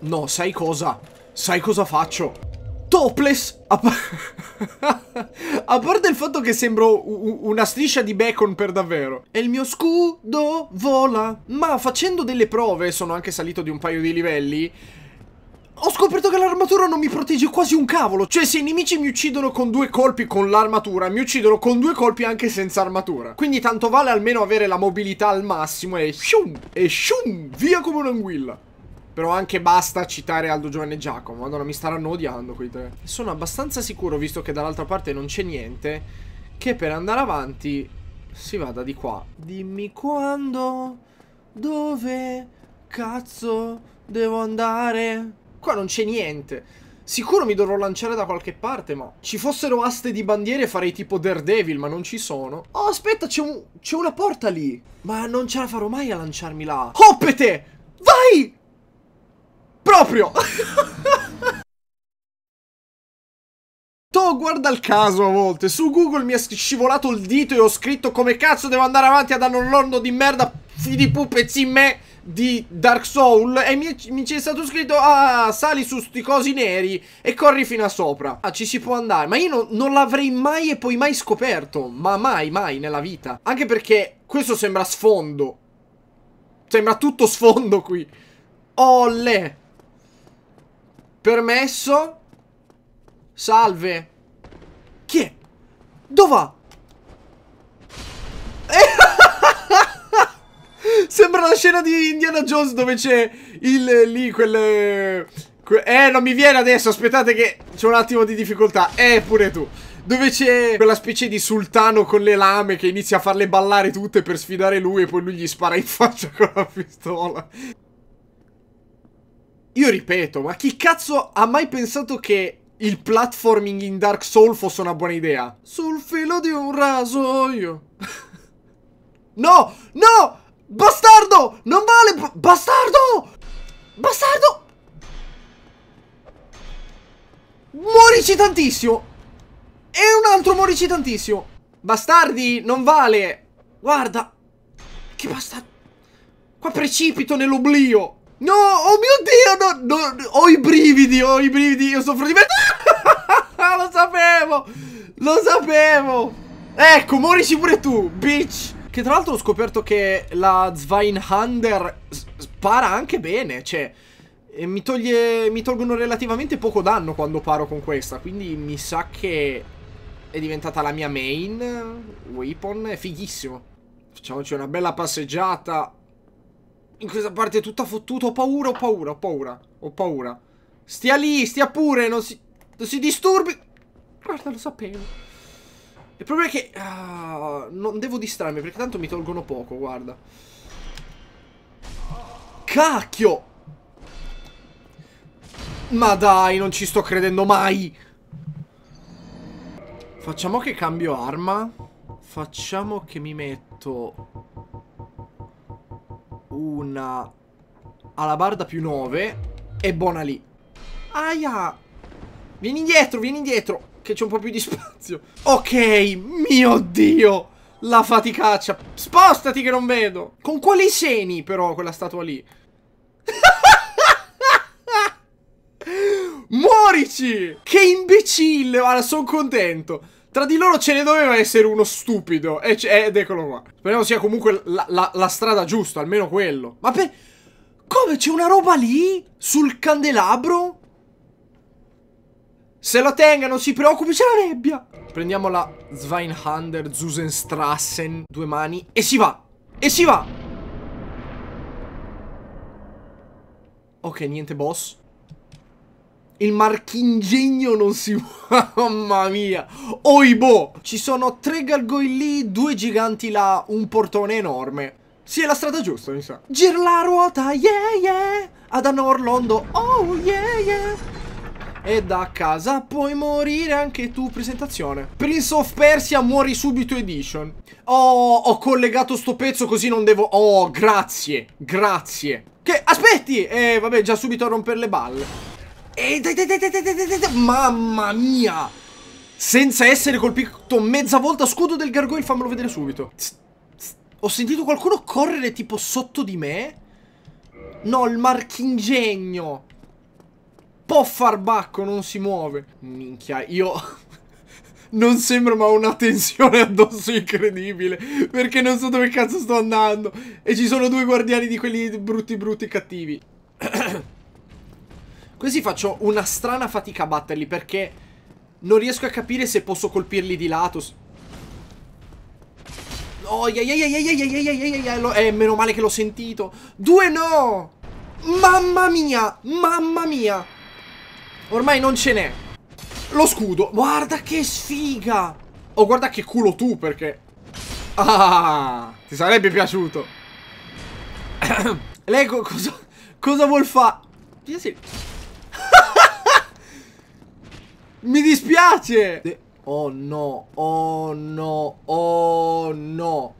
No, sai cosa? Sai cosa faccio? Topless! A, pa a parte il fatto che sembro una striscia di bacon per davvero. E il mio scudo vola. Ma facendo delle prove, sono anche salito di un paio di livelli, ho scoperto che l'armatura non mi protegge quasi un cavolo. Cioè, se i nemici mi uccidono con due colpi con l'armatura, mi uccidono con due colpi anche senza armatura. Quindi tanto vale almeno avere la mobilità al massimo e shum, e shum, via come un'anguilla. Però anche basta citare Aldo, Giovanni e Giacomo. Madonna, mi staranno odiando quei tre. Sono abbastanza sicuro, visto che dall'altra parte non c'è niente, che per andare avanti si vada di qua. Dimmi quando, dove, cazzo, devo andare? Qua non c'è niente. Sicuro mi dovrò lanciare da qualche parte, ma... Ci fossero aste di bandiere farei tipo Daredevil, ma non ci sono. Oh, aspetta, c'è un... una porta lì! Ma non ce la farò mai a lanciarmi là. Hoppete! Vai! Proprio! To guarda il caso a volte, su Google mi è scivolato il dito e ho scritto come cazzo devo andare avanti ad annollorno di merda fidi pupezzi me di Dark Soul e mi, mi c'è stato scritto ah sali su sti cosi neri e corri fino a sopra ah ci si può andare ma io no, non l'avrei mai e poi mai scoperto ma mai mai nella vita anche perché questo sembra sfondo sembra tutto sfondo qui olle Permesso. Salve. Chi è? Dov'è? Sembra la scena di Indiana Jones dove c'è il lì quel que Eh, non mi viene adesso, aspettate che c'è un attimo di difficoltà. Eh, pure tu. Dove c'è quella specie di sultano con le lame che inizia a farle ballare tutte per sfidare lui e poi lui gli spara in faccia con la pistola. Io ripeto, ma chi cazzo ha mai pensato che il platforming in Dark Soul fosse una buona idea? Sul filo di un rasoio. no, no! Bastardo! Non vale! Bastardo! Bastardo! Morici tantissimo! E un altro morici tantissimo! Bastardi, non vale! Guarda! Che bastardo! Qua precipito nell'oblio! No, oh mio Dio, no, no, ho i brividi, ho i brividi, io soffro di me. lo sapevo, lo sapevo. Ecco, morisci pure tu, bitch. Che tra l'altro ho scoperto che la Zweinhander spara anche bene, cioè... Mi, toglie, mi tolgono relativamente poco danno quando paro con questa, quindi mi sa che è diventata la mia main weapon, è fighissimo. Facciamoci una bella passeggiata in questa parte è tutta fottuta. Ho paura, ho paura, ho paura. Ho paura. Stia lì, stia pure, non si, non si disturbi. Guarda, lo sapevo. Il problema è che... Ah, non devo distrarmi, perché tanto mi tolgono poco, guarda. Cacchio! Ma dai, non ci sto credendo mai! Facciamo che cambio arma. Facciamo che mi metto una alabarda più 9 e buona lì. Aia! Vieni indietro, vieni indietro, che c'è un po' più di spazio. Ok, mio Dio! La faticaccia. Spostati che non vedo. Con quali seni però quella statua lì? Muorici! Che imbecille! Guarda, sono contento. Tra di loro ce ne doveva essere uno stupido. ed eccolo qua. Speriamo sia comunque la, la, la strada giusta, almeno quello. Ma per... Come? C'è una roba lì? Sul candelabro? Se la tenga, non si preoccupi, c'è la nebbia. Prendiamo la Zweinhander Zusenstrassen, due mani, e si va. E si va. Ok, niente boss. Il marchingegno non si muove, mamma mia. Oibo! Ci sono tre gargoyle lì, due giganti là, un portone enorme. Sì, è la strada giusta, mi sa. Gir la ruota, yeah, yeah! Adano Orlando, oh, yeah, yeah! E da casa puoi morire anche tu, presentazione. Prince of Persia muori subito edition. Oh, ho collegato sto pezzo così non devo... Oh, grazie, grazie. Che, aspetti! Eh, vabbè, già subito a rompere le balle. E dai, dai, dai, dai, mamma mia! Senza essere colpito mezza volta scudo del gargoyle, fammelo vedere subito. Ho sentito qualcuno correre tipo sotto di me? No, il marchingegno! Può far bacco, non si muove. Minchia, io... non sembro ma ho una tensione addosso incredibile Perché non so dove cazzo sto andando E ci sono due guardiani di quelli brutti brutti cattivi Questi faccio una strana fatica a batterli perché non riesco a capire se posso colpirli di lato. Oh, eh, meno male che l'ho sentito. Due no! Mamma mia! Mamma mia! Ormai non ce n'è. Lo scudo. Guarda che sfiga! Oh, guarda che culo tu, perché... Ah, ti sarebbe piaciuto. Lego, cosa, cosa vuol fare? Mi dispiace! oh no, oh no, oh no.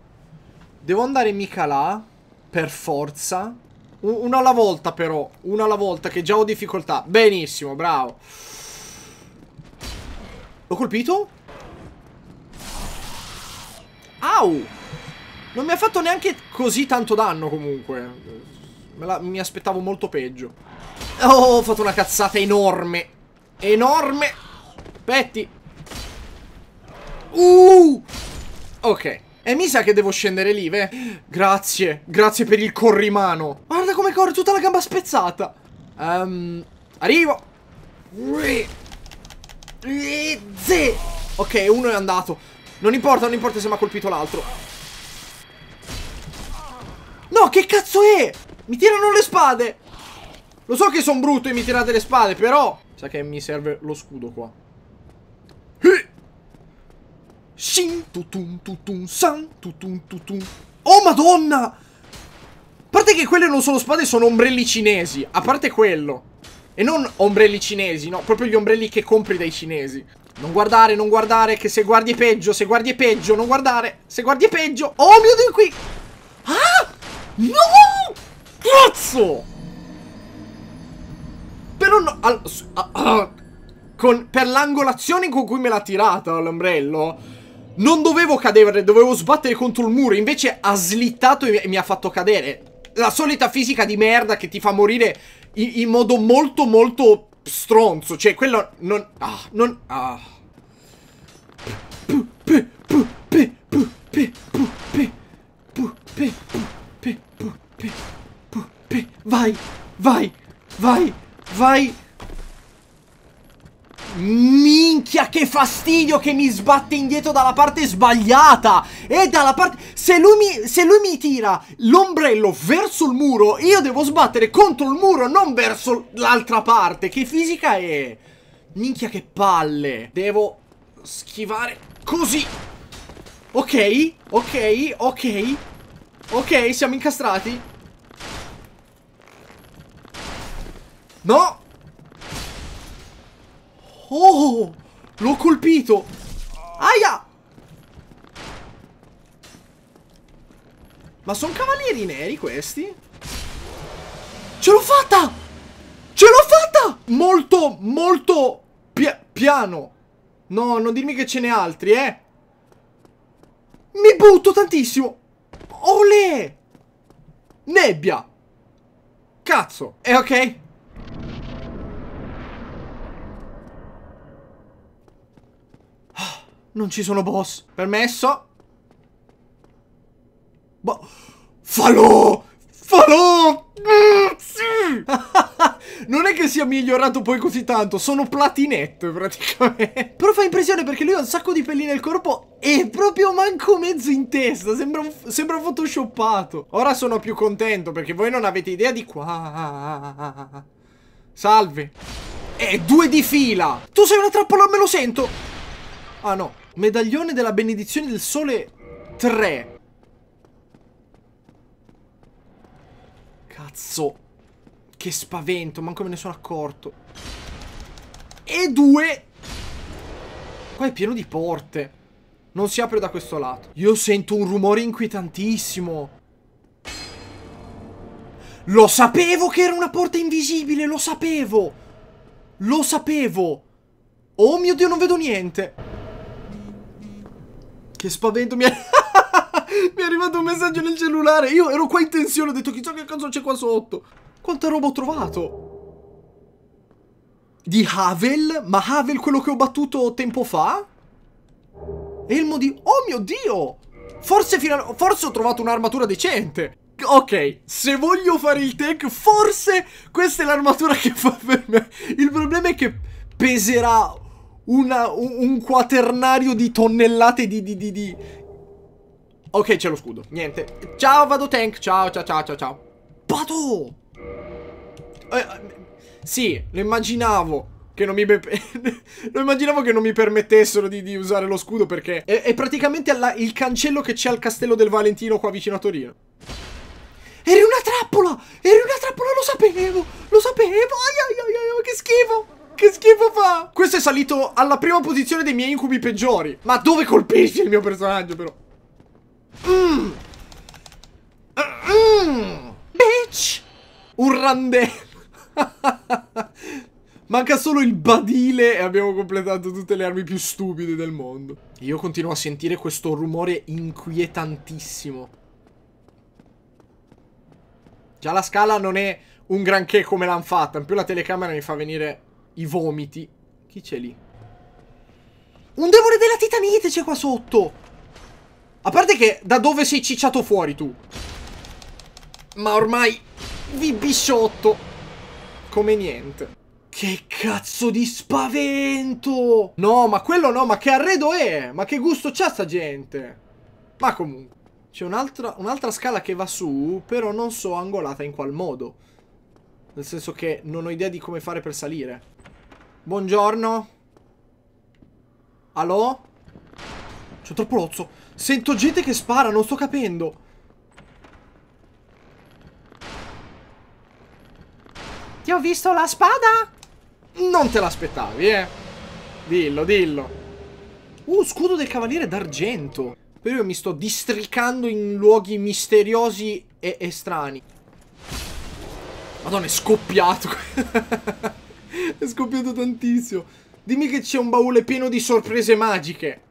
Devo andare mica là, per forza. una alla volta però, una alla volta che già ho difficoltà. Benissimo, bravo. L'ho colpito? Au! Non mi ha fatto neanche così tanto danno comunque. La, mi aspettavo molto peggio. Oh, ho fatto una cazzata enorme. Enorme aspetti. Uh! Ok. E mi sa che devo scendere lì, beh. Grazie. Grazie per il corrimano. Guarda come corre tutta la gamba spezzata. Um, arrivo. Ok, uno è andato. Non importa, non importa se mi ha colpito l'altro. No, che cazzo è? Mi tirano le spade. Lo so che sono brutto e mi tirate le spade, però... Sa che mi serve lo scudo qua. Shin tutun tutun san tutun tutun Oh madonna A parte che quelle non sono spade sono ombrelli cinesi A parte quello E non ombrelli cinesi no Proprio gli ombrelli che compri dai cinesi Non guardare non guardare che se guardi è peggio Se guardi è peggio non guardare Se guardi è peggio Oh mio dio qui Ah No Cazzo Però no al, al, al ah, ah con, per l'angolazione con cui me l'ha tirata l'ombrello. Non dovevo cadere, dovevo sbattere contro il muro. Invece ha slittato e mi ha fatto cadere. La solita fisica di merda che ti fa morire in, in modo molto, molto stronzo. Cioè, quello non... Ah, non... Ah. Vai, vai, vai, vai. Minchia che fastidio che mi sbatte indietro dalla parte sbagliata E dalla parte... Se lui mi, se lui mi tira l'ombrello verso il muro Io devo sbattere contro il muro non verso l'altra parte Che fisica è? Minchia che palle Devo schivare così Ok, ok, ok Ok, siamo incastrati No Oh! L'ho colpito! Aia! Ma sono cavalieri neri questi? Ce l'ho fatta! Ce l'ho fatta! Molto, molto pia piano. No, non dirmi che ce n'è altri, eh! Mi butto tantissimo! Ole! Nebbia! Cazzo! È ok? Non ci sono boss. Permesso. Boh. Falò! Falò! Mm, non è che sia migliorato poi così tanto, sono platinette praticamente. Però fa impressione perché lui ha un sacco di pelli nel corpo e proprio manco mezzo in testa, sembra, sembra photoshoppato. Ora sono più contento perché voi non avete idea di qua. Salve. Eh, due di fila. Tu sei una trappola, me lo sento. Ah no. Medaglione della benedizione del sole 3. Cazzo. Che spavento, manco me ne sono accorto. E due. Qua è pieno di porte. Non si apre da questo lato. Io sento un rumore inquietantissimo. Lo sapevo che era una porta invisibile, lo sapevo! Lo sapevo! Oh mio Dio, non vedo niente! Che spavento mi è... mi è arrivato un messaggio nel cellulare. Io ero qua in tensione, ho detto chissà che cazzo c'è qua sotto. Quanta roba ho trovato. Di Havel? Ma Havel quello che ho battuto tempo fa? Elmo di... Oh mio Dio! Forse, fino... Forse ho trovato un'armatura decente. Ok, se voglio fare il tech, forse questa è l'armatura che fa per me. Il problema è che peserà una, un quaternario di tonnellate di, di, di, di... Ok, c'è lo scudo. Niente. Ciao, vado tank. Ciao, ciao, ciao, ciao, ciao. Vado! Eh, eh sì, lo immaginavo. Che non mi lo immaginavo che non mi permettessero di, di usare lo scudo perché è, è praticamente alla, il cancello che c'è al castello del Valentino qua vicino a Torino. Eri una trappola! Eri una trappola, lo sapevo! Lo sapevo! Ai ai ai, ai che schifo! Che schifo fa Questo è salito alla prima posizione dei miei incubi peggiori Ma dove colpisci il mio personaggio però? Mmm mm. Bitch Un randello Manca solo il badile e abbiamo completato tutte le armi più stupide del mondo Io continuo a sentire questo rumore inquietantissimo Già la scala non è un granché come l'hanno fatta In più la telecamera mi fa venire i vomiti. Chi c'è lì? Un demone della titanite c'è qua sotto! A parte che da dove sei cicciato fuori tu? Ma ormai vi bisciotto come niente. Che cazzo di spavento! No, ma quello no, ma che arredo è? Ma che gusto c'ha sta gente? Ma comunque. C'è un'altra un scala che va su, però non so angolata in qual modo. Nel senso che non ho idea di come fare per salire. Buongiorno. Allo? C'è troppo lozzo. Sento gente che spara, non sto capendo. Ti ho visto la spada? Non te l'aspettavi, eh. Dillo, dillo. Uh, scudo del cavaliere d'argento. Però io mi sto districando in luoghi misteriosi e, e strani. Madonna, è scoppiato. È scoppiato tantissimo. Dimmi che c'è un baule pieno di sorprese magiche.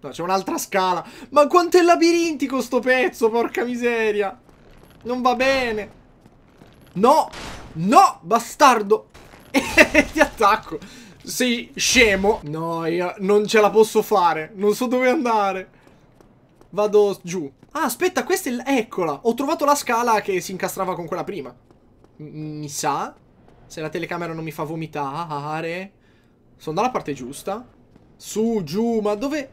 No, c'è un'altra scala. Ma quanto è labirintico sto pezzo, porca miseria. Non va bene. No, no, bastardo. Ti attacco. Sei scemo. No, io non ce la posso fare. Non so dove andare. Vado giù. Ah, aspetta, questa è... Eccola. Ho trovato la scala che si incastrava con quella prima. M mi sa se la telecamera non mi fa vomitare. Sono dalla parte giusta. Su, giù, ma dove...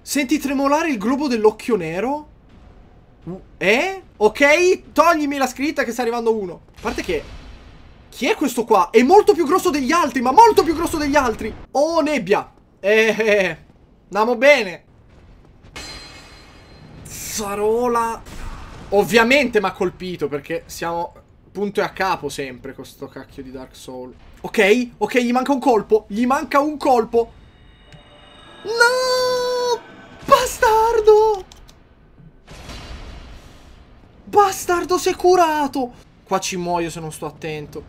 Senti tremolare il globo dell'occhio nero? Eh? Ok, toglimi la scritta che sta arrivando uno. A parte che... Chi è questo qua? È molto più grosso degli altri, ma molto più grosso degli altri. Oh, nebbia. Eh, eh. eh. Andiamo bene. Sarola. Ovviamente mi ha colpito perché siamo punto e a capo sempre con sto cacchio di Dark Soul. Ok, ok, gli manca un colpo. Gli manca un colpo. No! Bastardo! Bastardo sei curato! Qua ci muoio se non sto attento.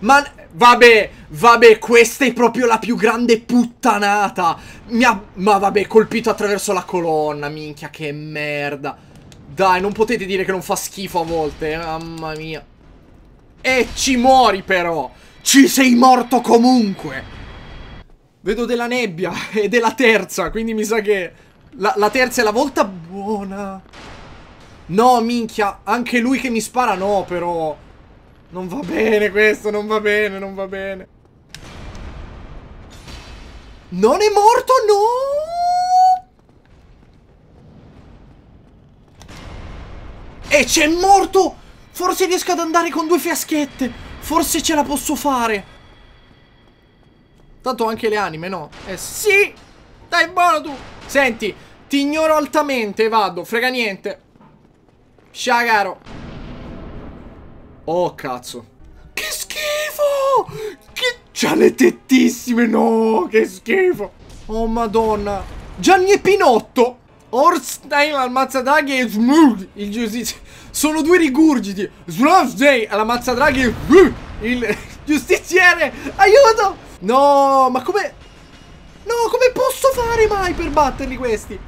Ma... Vabbè, vabbè, questa è proprio la più grande puttanata. Mi ha... Ma vabbè, colpito attraverso la colonna, minchia, che merda. Dai, non potete dire che non fa schifo a volte, eh, mamma mia. E ci muori però! Ci sei morto comunque! Vedo della nebbia ed è la terza, quindi mi sa che la, la terza è la volta buona. No, minchia, anche lui che mi spara no, però. Non va bene questo, non va bene, non va bene. Non è morto, no! E c'è morto! Forse riesco ad andare con due fiaschette. Forse ce la posso fare. Tanto anche le anime, no? Eh sì! Dai, buono tu! Senti, ti ignoro altamente, vado, frega niente. Scia, caro. Oh, cazzo. Che schifo! Che... C'ha le tettissime, no! Che schifo! Oh, madonna. Gianni e Pinotto! Orstein all'ammazzadraghi e Smurd il giustizia. Sono due rigurgiti. Snowsday all'ammazzadraghi e il giustiziere. Aiuto! No, ma come... No, come posso fare mai per batterli questi?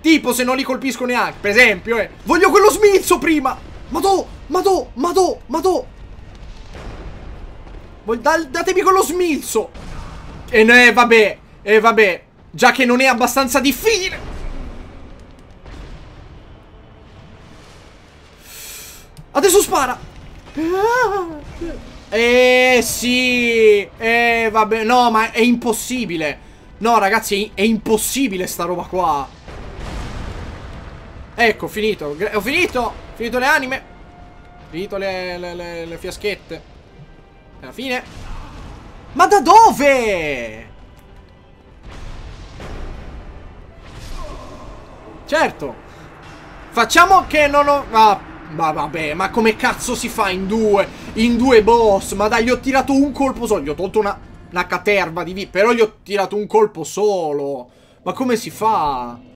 Tipo se non li colpisco neanche, per esempio, eh. Voglio quello smizzo prima. Ma ma ma madò, ma madò. Datemi quello smilzo E eh, vabbè E eh, vabbè Già che non è abbastanza difficile Adesso spara Eh sì Eh vabbè No ma è impossibile No ragazzi è impossibile sta roba qua Ecco finito Ho finito Finito le anime Finito le, le, le, le fiaschette Alla fine Ma da dove? Certo. Facciamo che non ho... Ah, ma vabbè, ma come cazzo si fa in due? In due boss? Ma dai, gli ho tirato un colpo solo. Gli ho tolto una, una caterva di vita. Però gli ho tirato un colpo solo. Ma come si fa?